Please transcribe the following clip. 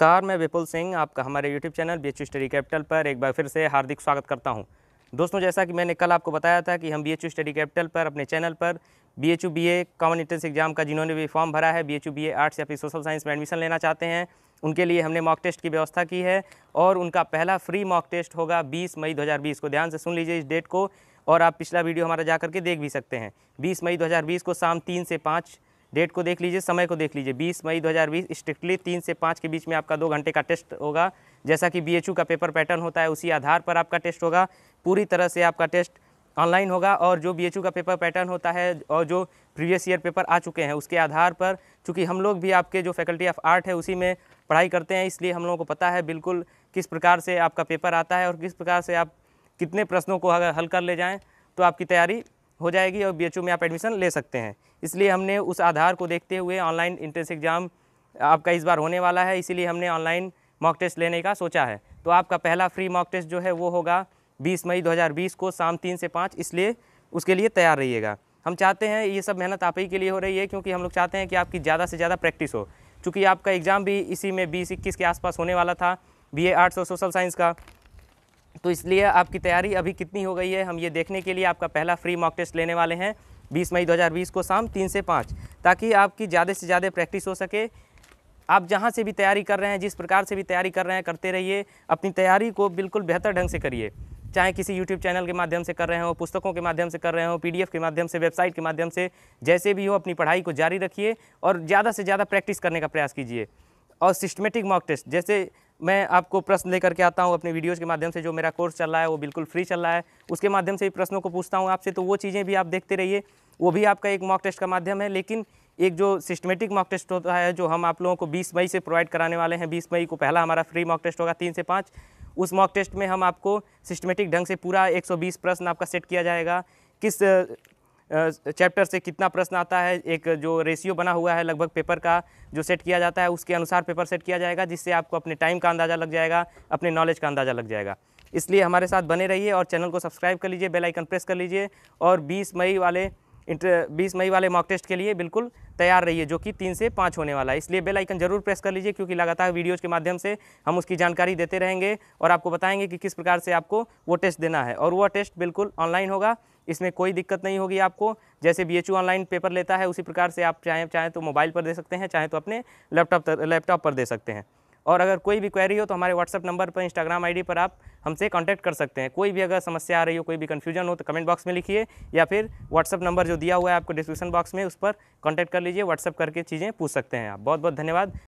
नमस्कार मैं विपुल सिंह आपका हमारे YouTube channel B H study capital पर एक बार फिर से हार्दिक स्वागत करता हूं दोस्तों जैसा कि मैंने कल आपको बताया था कि हम बी एच स्टडी कैपिटल पर अपने चैनल पर B H common entrance exam का जिन्होंने भी फॉर्म भरा है बी एच आर्ट्स या फिर सोशल साइंस में एडमिशन लेना चाहते हैं उनके लिए हमने मॉक टेस्ट की व्यवस्था की है और उनका पहला फ्री मॉक टेस्ट होगा बीस मई दो को ध्यान से सुन लीजिए इस डेट को और आप पिछला वीडियो हमारा जा करके देख भी सकते हैं बीस मई दो को शाम तीन से पाँच डेट को देख लीजिए समय को देख लीजिए 20 मई 2020 स्ट्रिक्टली तीन से पाँच के बीच में आपका दो घंटे का टेस्ट होगा जैसा कि बी का पेपर पैटर्न होता है उसी आधार पर आपका टेस्ट होगा पूरी तरह से आपका टेस्ट ऑनलाइन होगा और जो बी का पेपर पैटर्न होता है और जो प्रीवियस ईयर पेपर आ चुके हैं उसके आधार पर चूँकि हम लोग भी आपके जो फैकल्टी ऑफ आर्ट है उसी में पढ़ाई करते हैं इसलिए हम लोगों को पता है बिल्कुल किस प्रकार से आपका पेपर आता है और किस प्रकार से आप कितने प्रश्नों को हल कर ले जाएँ तो आपकी तैयारी हो जाएगी और बी में आप एडमिशन ले सकते हैं इसलिए हमने उस आधार को देखते हुए ऑनलाइन इंट्रेंस एग्ज़ाम आपका इस बार होने वाला है इसीलिए हमने ऑनलाइन मॉक टेस्ट लेने का सोचा है तो आपका पहला फ्री मॉक टेस्ट जो है वो होगा 20 मई 2020 को शाम तीन से पाँच इसलिए उसके लिए तैयार रहिएगा हम चाहते हैं ये सब मेहनत आप ही के लिए हो रही है क्योंकि हम लोग चाहते हैं कि आपकी ज़्यादा से ज़्यादा प्रैक्टिस हो चूँकि आपका एग्ज़ाम भी इसी में बीस इक्कीस के आसपास होने वाला था बी ए आर्ट्स और सोशल साइंस का तो इसलिए आपकी तैयारी अभी कितनी हो गई है हम ये देखने के लिए आपका पहला फ्री मॉक टेस्ट लेने वाले हैं 20 मई 2020 को शाम तीन से पाँच ताकि आपकी ज़्यादा से ज़्यादा प्रैक्टिस हो सके आप जहाँ से भी तैयारी कर रहे हैं जिस प्रकार से भी तैयारी कर रहे हैं करते रहिए अपनी तैयारी को बिल्कुल बेहतर ढंग से करिए चाहे किसी YouTube चैनल के माध्यम से कर रहे हो पुस्तकों के माध्यम से कर रहे हो पी के माध्यम से वेबसाइट के माध्यम से जैसे भी हो अपनी पढ़ाई को जारी रखिए और ज़्यादा से ज़्यादा प्रैक्टिस करने का प्रयास कीजिए और सिस्टमेटिक मॉक टेस्ट जैसे मैं आपको प्रश्न लेकर के आता हूँ अपने वीडियोज़ के माध्यम से जो मेरा कोर्स चल रहा है वो बिल्कुल फ्री चल रहा है उसके माध्यम से भी प्रश्नों को पूछता हूँ आपसे तो वो चीज़ें भी आप देखते रहिए वो भी आपका एक मॉक टेस्ट का माध्यम है लेकिन एक जो सिस्टमेटिक मॉक टेस्ट होता है जो हम आप लोगों को 20 मई से प्रोवाइड कराने वाले हैं 20 मई को पहला हमारा फ्री मॉक टेस्ट होगा तीन से पाँच उस मॉक टेस्ट में हम आपको सिस्टमेटिक ढंग से पूरा 120 प्रश्न आपका सेट किया जाएगा किस चैप्टर से कितना प्रश्न आता है एक जो रेशियो बना हुआ है लगभग पेपर का जो सेट किया जाता है उसके अनुसार पेपर सेट किया जाएगा जिससे आपको अपने टाइम का अंदाज़ा लग जाएगा अपने नॉलेज का अंदाज़ा लग जाएगा इसलिए हमारे साथ बने रहिए और चैनल को सब्सक्राइब कर लीजिए बेल आइकन प्रेस कर लीजिए और बीस मई वाले इंटर बीस मई वाले मॉक टेस्ट के लिए बिल्कुल तैयार रहिए जो कि तीन से पाँच होने वाला है इसलिए बेल आइकन जरूर प्रेस कर लीजिए क्योंकि लगातार वीडियोज़ के माध्यम से हम उसकी जानकारी देते रहेंगे और आपको बताएंगे कि किस प्रकार से आपको वो टेस्ट देना है और वह टेस्ट बिल्कुल ऑनलाइन होगा इसमें कोई दिक्कत नहीं होगी आपको जैसे बी ऑनलाइन पेपर लेता है उसी प्रकार से आप चाहें चाहें तो मोबाइल पर दे सकते हैं चाहें तो अपने लैपटॉप लैपटॉप पर दे सकते हैं और अगर कोई भी क्वेरी हो तो हमारे व्हाट्सअप नंबर पर इंस्टाग्राम आईडी पर आप हमसे कांटेक्ट कर सकते हैं कोई भी अगर समस्या आ रही हो कोई भी कन्फ्यूजन हो तो कमेंट बॉक्स में लिखिए या फिर व्हाट्सअप नंबर जो दिया हुआ है आपको डिस्क्रिप्शन बॉक्स में उस पर कॉन्टैक्ट कर लीजिए व्हाट्सअप करके चीज़ें पूछ सकते हैं आप बहुत बहुत धन्यवाद